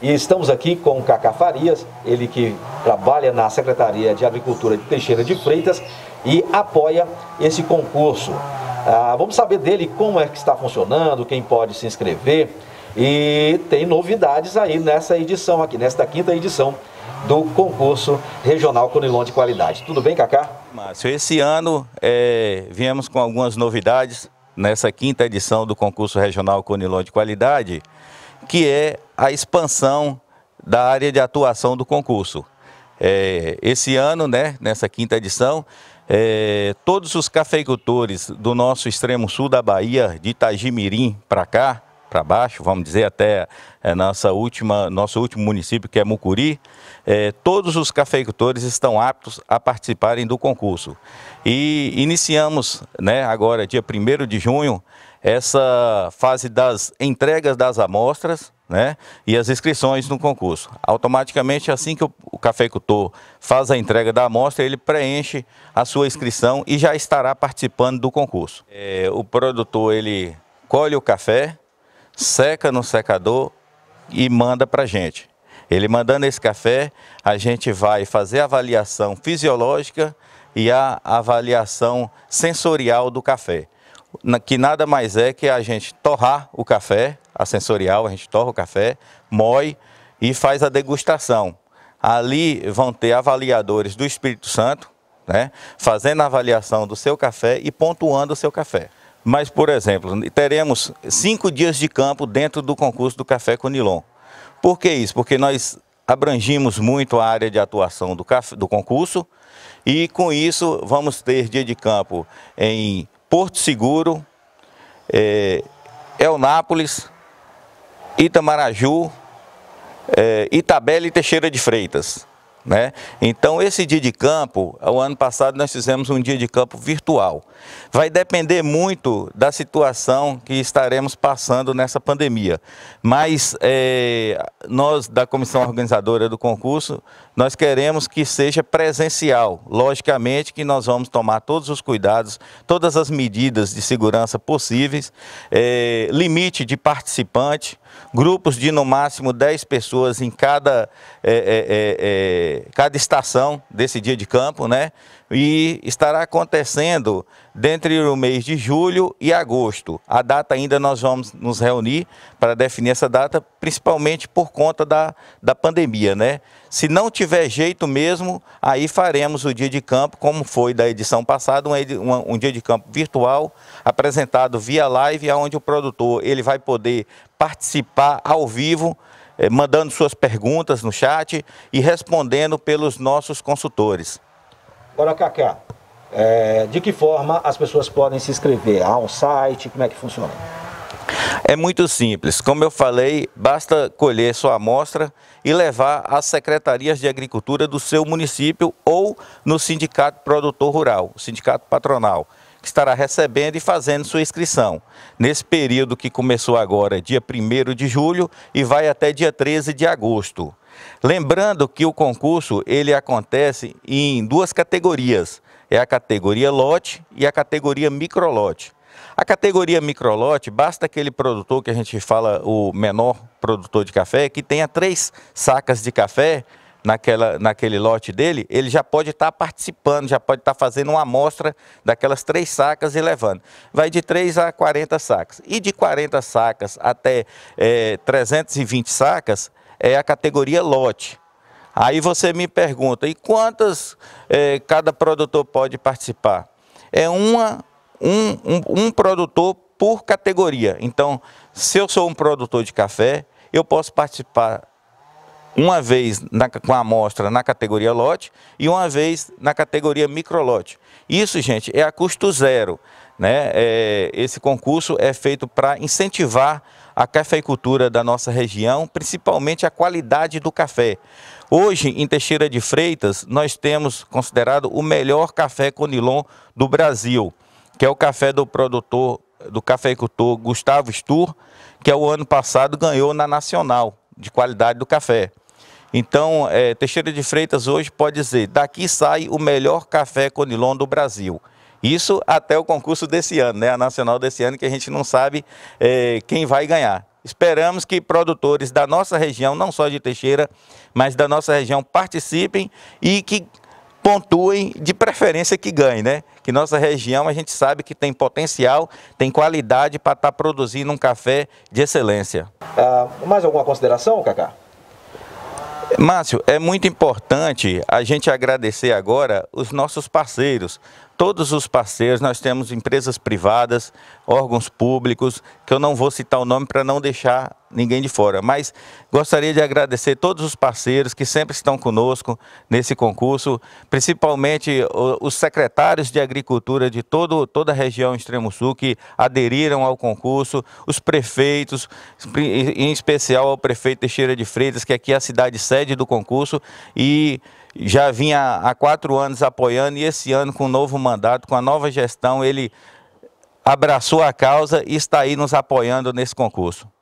E estamos aqui com o Cacá Farias, ele que trabalha na Secretaria de Agricultura de Teixeira de Freitas e apoia esse concurso. Ah, vamos saber dele como é que está funcionando, quem pode se inscrever. E tem novidades aí nessa edição aqui, nesta quinta edição do concurso regional Conilon de Qualidade. Tudo bem, Cacá? Márcio, esse ano é, viemos com algumas novidades nessa quinta edição do concurso regional Conilon de Qualidade que é a expansão da área de atuação do concurso. É, esse ano, né, nessa quinta edição, é, todos os cafeicultores do nosso extremo sul da Bahia, de Itagimirim para cá, para baixo, vamos dizer até é, nossa última, nosso último município que é Mucuri, é, todos os cafeicultores estão aptos a participarem do concurso. E iniciamos né, agora, dia 1 de junho, essa fase das entregas das amostras né, e as inscrições no concurso. Automaticamente, assim que o, cafeicultor faz a entrega da amostra, ele preenche a sua inscrição e já estará participando do concurso. É, o produtor ele colhe o café, seca no secador e manda para a gente. Ele mandando esse café, a gente vai fazer a avaliação fisiológica e a avaliação sensorial do café que nada mais é que a gente torrar o café, a sensorial, a gente torra o café, moe e faz a degustação. Ali vão ter avaliadores do Espírito Santo, né, fazendo a avaliação do seu café e pontuando o seu café. Mas, por exemplo, teremos cinco dias de campo dentro do concurso do Café Conilon. Por que isso? Porque nós abrangimos muito a área de atuação do, do concurso e, com isso, vamos ter dia de campo em Porto Seguro, é, Elnápolis, Itamaraju, é, Itabela e Teixeira de Freitas. Né? Então, esse dia de campo, o ano passado nós fizemos um dia de campo virtual. Vai depender muito da situação que estaremos passando nessa pandemia. Mas é, nós, da comissão organizadora do concurso, nós queremos que seja presencial. Logicamente que nós vamos tomar todos os cuidados, todas as medidas de segurança possíveis, é, limite de participante, grupos de no máximo 10 pessoas em cada... É, é, é, é cada estação desse dia de campo, né? E estará acontecendo dentre o mês de julho e agosto. A data ainda nós vamos nos reunir para definir essa data, principalmente por conta da, da pandemia, né? Se não tiver jeito mesmo, aí faremos o dia de campo, como foi da edição passada, um, um dia de campo virtual, apresentado via live, onde o produtor ele vai poder participar ao vivo eh, mandando suas perguntas no chat e respondendo pelos nossos consultores. Agora, Cacá, é, de que forma as pessoas podem se inscrever? Há um site? Como é que funciona? É muito simples. Como eu falei, basta colher sua amostra e levar às secretarias de agricultura do seu município ou no sindicato produtor rural, sindicato patronal que estará recebendo e fazendo sua inscrição. Nesse período que começou agora, dia 1 de julho, e vai até dia 13 de agosto. Lembrando que o concurso ele acontece em duas categorias: é a categoria lote e a categoria microlote. A categoria microlote, basta aquele produtor que a gente fala, o menor produtor de café, que tenha três sacas de café naquela, naquele lote dele, ele já pode estar tá participando, já pode estar tá fazendo uma amostra daquelas três sacas e levando. Vai de 3 a 40 sacas. E de 40 sacas até é, eh, 320 sacas é a categoria lote. Aí você me pergunta, e quantas é, cada produtor pode participar? É uma, um, um, um produtor por categoria. Então, se eu sou um produtor de café, eu posso participar uma vez na, com a amostra na categoria lote e uma vez na categoria microlote. Isso, gente, é a custo zero. Né? É, esse concurso é feito para incentivar a cafeicultura da nossa região, principalmente a qualidade do café. Hoje, em Teixeira de Freitas, nós temos considerado o melhor café conilon do Brasil, que é o café do produtor, do cafeicultor Gustavo Stur, que é o ano passado ganhou na Nacional de qualidade do café. Então, é, Teixeira de Freitas hoje pode dizer: daqui sai o melhor café Conilon do Brasil. Isso até o concurso desse ano, né? a nacional desse ano, que a gente não sabe é, quem vai ganhar. Esperamos que produtores da nossa região, não só de Teixeira, mas da nossa região, participem e que pontuem, de preferência que ganhem, né? Que nossa região a gente sabe que tem potencial, tem qualidade para estar tá produzindo um café de excelência. Ah, mais alguma consideração, Cacá? Márcio, é muito importante a gente agradecer agora os nossos parceiros. Todos os parceiros, nós temos empresas privadas, órgãos públicos, que eu não vou citar o nome para não deixar ninguém de fora. Mas gostaria de agradecer todos os parceiros que sempre estão conosco nesse concurso, principalmente os secretários de Agricultura de todo, toda a região Extremo Sul que aderiram ao concurso, os prefeitos, em especial ao prefeito Teixeira de Freitas, que é aqui é a cidade sede do concurso, e já vinha há quatro anos apoiando, e esse ano, com o um novo mandato, com a nova gestão, ele abraçou a causa e está aí nos apoiando nesse concurso.